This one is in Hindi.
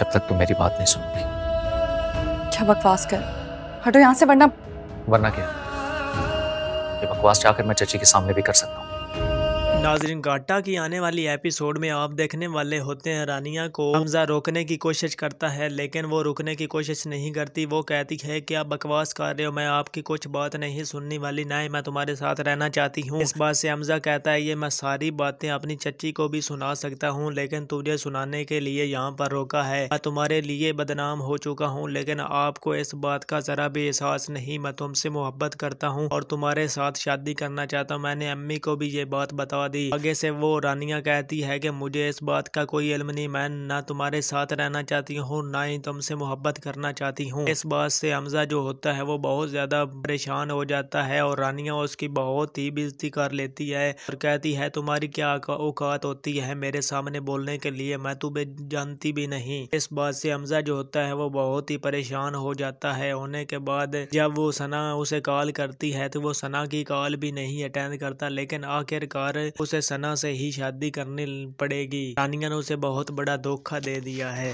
जब तक तुम मेरी बात नहीं सुनोगी क्या बकवास कर हटो यहाँ से वरना वरना क्या ये बकवास जाकर मैं चची के सामने भी कर सकता हूँ नाजरीन काटा की आने वाली एपिसोड में आप देखने वाले होते हैं रानिया को हमजा रोकने की कोशिश करता है लेकिन वो रुकने की कोशिश नहीं करती वो कहती है कि आप बकवास कर रहे हो मैं आपकी कुछ बात नहीं सुनने वाली ना ही मैं तुम्हारे साथ रहना चाहती हूँ इस बात से हमजा कहता है ये मैं सारी बातें अपनी चच्ची को भी सुना सकता हूँ लेकिन तुझे सुनाने के लिए यहाँ पर रोका है मैं तुम्हारे लिए बदनाम हो चुका हूँ लेकिन आपको इस बात का जरा भी एहसास नहीं मैं तुमसे मोहब्बत करता हूँ और तुम्हारे साथ शादी करना चाहता हूँ मैंने अम्मी को भी ये बात बता दी आगे से वो रानिया कहती है कि मुझे इस बात का कोई इलम नहीं मैं ना तुम्हारे साथ रहना चाहती हूँ ना ही तुमसे मोहब्बत करना चाहती हूँ इस बात से हमजा जो होता है वो बहुत ज्यादा परेशान हो जाता है और रानिया उसकी बहुत ही बेजती कर लेती है और कहती है तुम्हारी क्या औकात होती है मेरे सामने बोलने के लिए मैं तुम्हें जानती भी नहीं इस बात से हमजा जो होता है वो बहुत ही परेशान हो जाता है होने के बाद जब वो सना उसे कॉल करती है तो वो सना की कॉल भी नहीं अटेंड करता लेकिन आखिरकार उसे सना से ही शादी करनी पड़ेगी रानिया ने उसे बहुत बड़ा धोखा दे दिया है